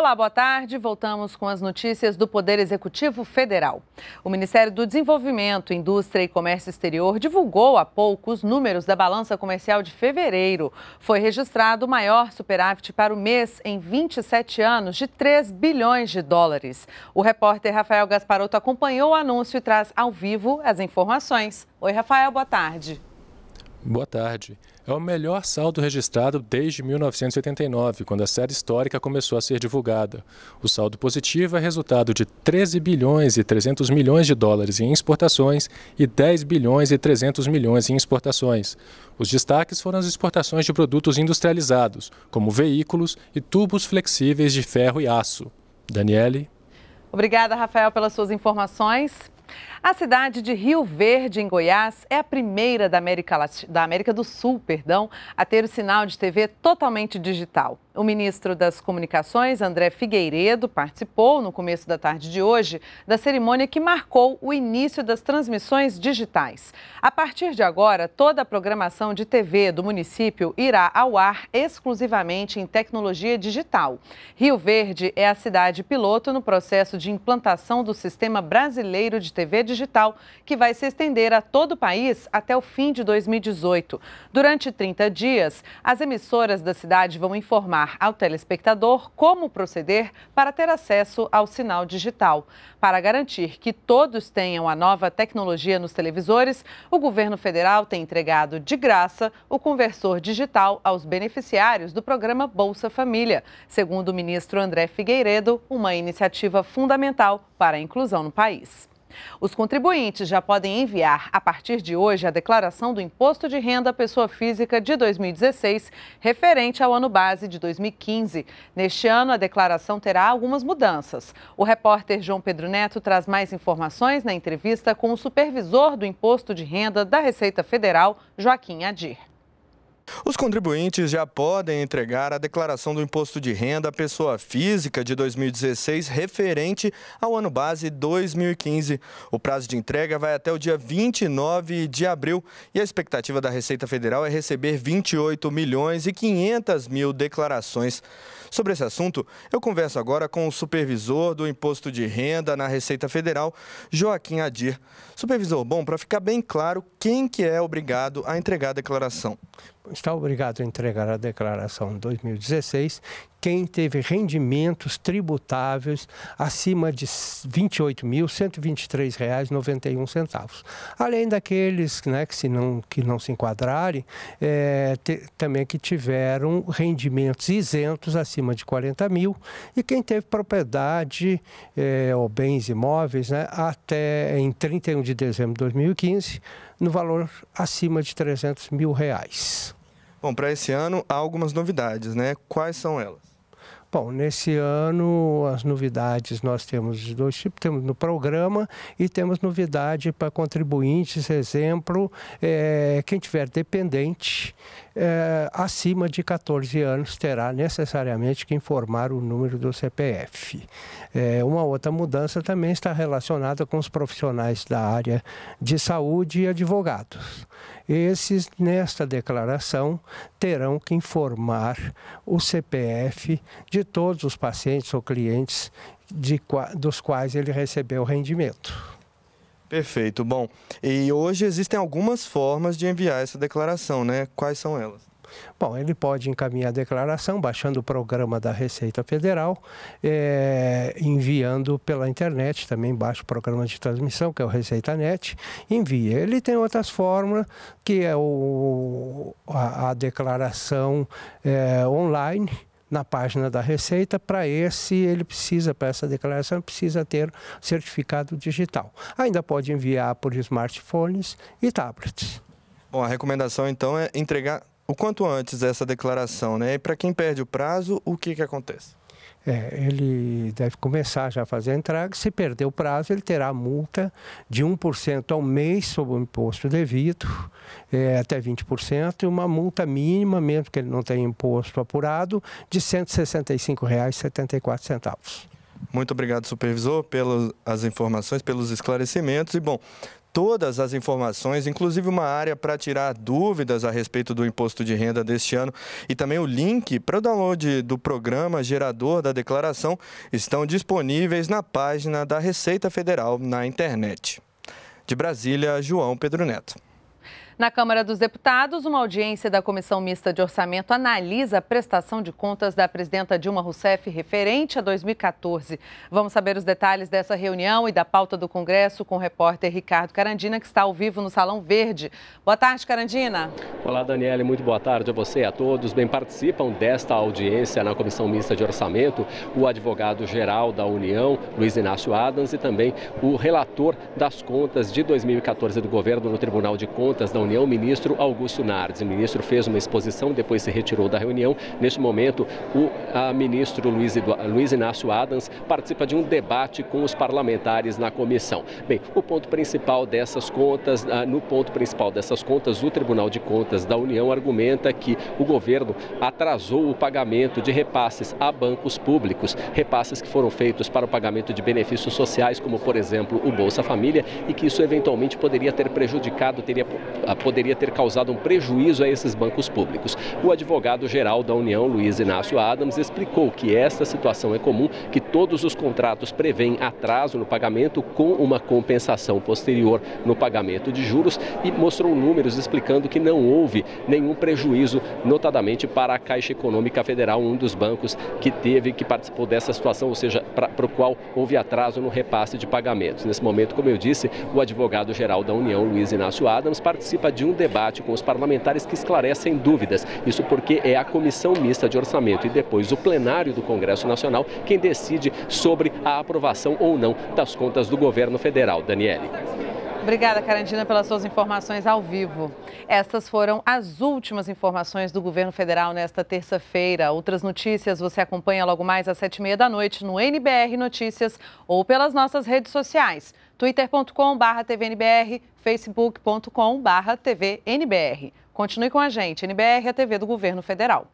Olá, boa tarde. Voltamos com as notícias do Poder Executivo Federal. O Ministério do Desenvolvimento, Indústria e Comércio Exterior divulgou há pouco os números da balança comercial de fevereiro. Foi registrado o maior superávit para o mês em 27 anos, de 3 bilhões de dólares. O repórter Rafael Gasparotto acompanhou o anúncio e traz ao vivo as informações. Oi, Rafael, boa tarde. Boa tarde. É o melhor saldo registrado desde 1989, quando a série histórica começou a ser divulgada. O saldo positivo é resultado de 13 bilhões e 300 milhões de dólares em exportações e 10 bilhões e 300 milhões em exportações. Os destaques foram as exportações de produtos industrializados, como veículos e tubos flexíveis de ferro e aço. Daniele. Obrigada, Rafael, pelas suas informações. A cidade de Rio Verde, em Goiás, é a primeira da América, da América do Sul perdão, a ter o sinal de TV totalmente digital. O ministro das Comunicações, André Figueiredo, participou no começo da tarde de hoje da cerimônia que marcou o início das transmissões digitais. A partir de agora, toda a programação de TV do município irá ao ar exclusivamente em tecnologia digital. Rio Verde é a cidade piloto no processo de implantação do Sistema Brasileiro de TV Digital digital, que vai se estender a todo o país até o fim de 2018. Durante 30 dias, as emissoras da cidade vão informar ao telespectador como proceder para ter acesso ao sinal digital. Para garantir que todos tenham a nova tecnologia nos televisores, o governo federal tem entregado de graça o conversor digital aos beneficiários do programa Bolsa Família, segundo o ministro André Figueiredo, uma iniciativa fundamental para a inclusão no país. Os contribuintes já podem enviar, a partir de hoje, a declaração do Imposto de Renda à Pessoa Física de 2016, referente ao ano base de 2015. Neste ano, a declaração terá algumas mudanças. O repórter João Pedro Neto traz mais informações na entrevista com o supervisor do Imposto de Renda da Receita Federal, Joaquim Adir. Os contribuintes já podem entregar a declaração do imposto de renda à pessoa física de 2016 referente ao ano base 2015. O prazo de entrega vai até o dia 29 de abril e a expectativa da Receita Federal é receber 28 milhões e 500 mil declarações. Sobre esse assunto, eu converso agora com o supervisor do imposto de renda na Receita Federal, Joaquim Adir. Supervisor, bom, para ficar bem claro, quem que é obrigado a entregar a declaração? está obrigado a entregar a declaração 2016 quem teve rendimentos tributáveis acima de R$ 28.123,91. Além daqueles né, que, se não, que não se enquadrarem, é, te, também que tiveram rendimentos isentos acima de 40 mil e quem teve propriedade é, ou bens imóveis né, até em 31 de dezembro de 2015 no valor acima de 300 mil reais. Bom, para esse ano há algumas novidades, né? Quais são elas? Bom, nesse ano as novidades nós temos de dois tipos, temos no programa e temos novidade para contribuintes, exemplo, é, quem tiver dependente, é, acima de 14 anos terá necessariamente que informar o número do CPF. É, eh, uma outra mudança também está relacionada com os profissionais da área de saúde e advogados. Esses, nesta declaração, terão que informar o CPF de todos os pacientes ou clientes de, dos quais ele recebeu rendimento. Perfeito. Bom, e hoje existem algumas formas de enviar essa declaração, né? Quais são elas? Bom, ele pode encaminhar a declaração baixando o programa da Receita Federal, é, enviando pela internet, também baixa o programa de transmissão, que é o Receita Net, envia. Ele tem outras formas, que é o, a, a declaração é, online, na página da Receita. Para esse, ele precisa, para essa declaração, precisa ter certificado digital. Ainda pode enviar por smartphones e tablets. Bom, a recomendação então é entregar o quanto antes essa declaração, né? E para quem perde o prazo, o que, que acontece? É, ele deve começar já a fazer a entrega. Se perder o prazo, ele terá multa de 1% ao mês sobre o imposto devido, é, até 20%, e uma multa mínima, mesmo que ele não tenha imposto apurado, de R$ 165,74. Muito obrigado, supervisor, pelas informações, pelos esclarecimentos. E, bom, todas as informações, inclusive uma área para tirar dúvidas a respeito do imposto de renda deste ano e também o link para o download do programa gerador da declaração estão disponíveis na página da Receita Federal na internet. De Brasília, João Pedro Neto. Na Câmara dos Deputados, uma audiência da Comissão Mista de Orçamento analisa a prestação de contas da presidenta Dilma Rousseff referente a 2014. Vamos saber os detalhes dessa reunião e da pauta do Congresso com o repórter Ricardo Carandina, que está ao vivo no Salão Verde. Boa tarde, Carandina. Olá, Daniele. Muito boa tarde a você e a todos. Bem, participam desta audiência na Comissão Mista de Orçamento o advogado-geral da União, Luiz Inácio Adams, e também o relator das contas de 2014 do governo no Tribunal de Contas da União reunião o ministro Augusto Nardes. O ministro fez uma exposição, depois se retirou da reunião. Neste momento, o ministro Luiz, Luiz Inácio Adams participa de um debate com os parlamentares na comissão. Bem, o ponto principal dessas contas, ah, no ponto principal dessas contas, o Tribunal de Contas da União argumenta que o governo atrasou o pagamento de repasses a bancos públicos, repasses que foram feitos para o pagamento de benefícios sociais, como por exemplo o Bolsa Família, e que isso eventualmente poderia ter prejudicado, teria ah, poderia ter causado um prejuízo a esses bancos públicos. O advogado-geral da União, Luiz Inácio Adams, explicou que esta situação é comum, que todos os contratos prevêem atraso no pagamento com uma compensação posterior no pagamento de juros e mostrou números explicando que não houve nenhum prejuízo, notadamente para a Caixa Econômica Federal, um dos bancos que teve, que participou dessa situação, ou seja, para o qual houve atraso no repasse de pagamentos. Nesse momento, como eu disse, o advogado-geral da União, Luiz Inácio Adams, participa de um debate com os parlamentares que esclarecem dúvidas. Isso porque é a Comissão Mista de Orçamento e depois o plenário do Congresso Nacional quem decide sobre a aprovação ou não das contas do governo federal. Daniele. Obrigada, Carandina, pelas suas informações ao vivo. Estas foram as últimas informações do governo federal nesta terça-feira. Outras notícias você acompanha logo mais às sete e meia da noite no NBR Notícias ou pelas nossas redes sociais twitter.com.br, tvnbr, facebook.com.br, tvnbr. Continue com a gente, NBR, a TV do Governo Federal.